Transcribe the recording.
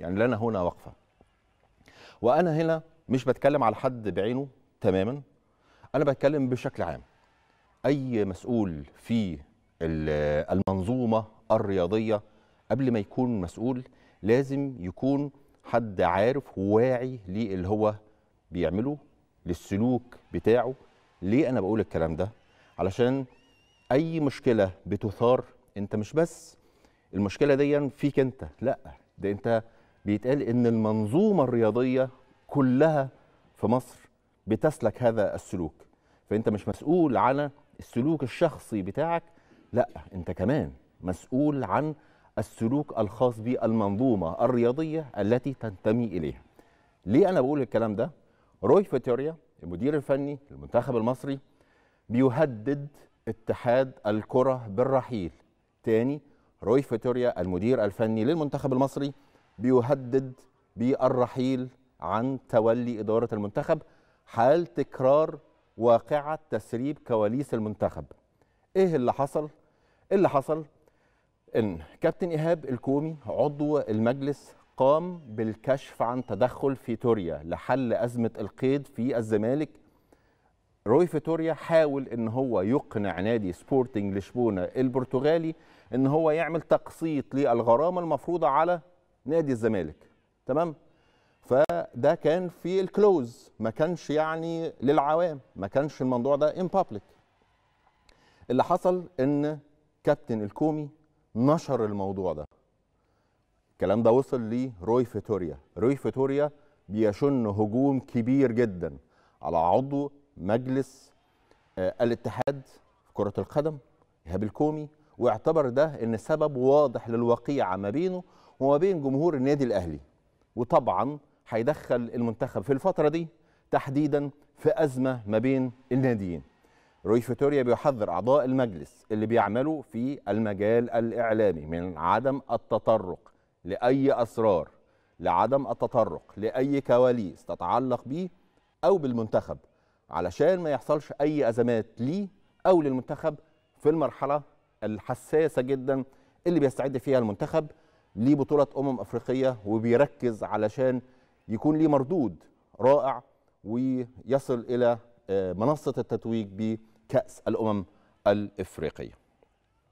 يعني لنا هنا وقفة وأنا هنا مش بتكلم على حد بعينه تماما أنا بتكلم بشكل عام أي مسؤول في المنظومة الرياضية قبل ما يكون مسؤول لازم يكون حد عارف وواعي للي هو بيعمله للسلوك بتاعه ليه أنا بقول الكلام ده علشان أي مشكلة بتثار أنت مش بس المشكلة دي فيك أنت لأ ده أنت بيتقال ان المنظومه الرياضيه كلها في مصر بتسلك هذا السلوك فانت مش مسؤول على السلوك الشخصي بتاعك لا انت كمان مسؤول عن السلوك الخاص بالمنظومه الرياضيه التي تنتمي اليها ليه انا بقول الكلام ده روي فيتوريا المدير الفني للمنتخب المصري بيهدد اتحاد الكره بالرحيل تاني روي فيتوريا المدير الفني للمنتخب المصري بيهدد بالرحيل عن تولي إدارة المنتخب حال تكرار واقعة تسريب كواليس المنتخب إيه اللي حصل؟ إيه اللي حصل إن كابتن إيهاب الكومي عضو المجلس قام بالكشف عن تدخل فيتوريا لحل أزمة القيد في الزمالك روي فيتوريا حاول ان هو يقنع نادي سبورتنج لشبونه البرتغالي ان هو يعمل تقسيط للغرامه المفروضه على نادي الزمالك تمام فده كان في الكلوز ما كانش يعني للعوام ما كانش الموضوع ده ان بابليك اللي حصل ان كابتن الكومي نشر الموضوع ده الكلام ده وصل لروي فيتوريا روي فيتوريا بيشن هجوم كبير جدا على عضو مجلس آه، الاتحاد في كرة القدم إيهاب الكومي واعتبر ده ان سبب واضح للوقيعة ما بينه وما بين جمهور النادي الاهلي وطبعا هيدخل المنتخب في الفتره دي تحديدا في ازمه ما بين الناديين روي فيتوريا بيحذر اعضاء المجلس اللي بيعملوا في المجال الاعلامي من عدم التطرق لاي اسرار لعدم التطرق لاي كواليس تتعلق بيه او بالمنتخب علشان ما يحصلش اي ازمات ليه او للمنتخب في المرحله الحساسه جدا اللي بيستعد فيها المنتخب ليه بطوله امم افريقيه وبيركز علشان يكون ليه مردود رائع ويصل الى آه، منصه التتويج بكاس الامم الافريقيه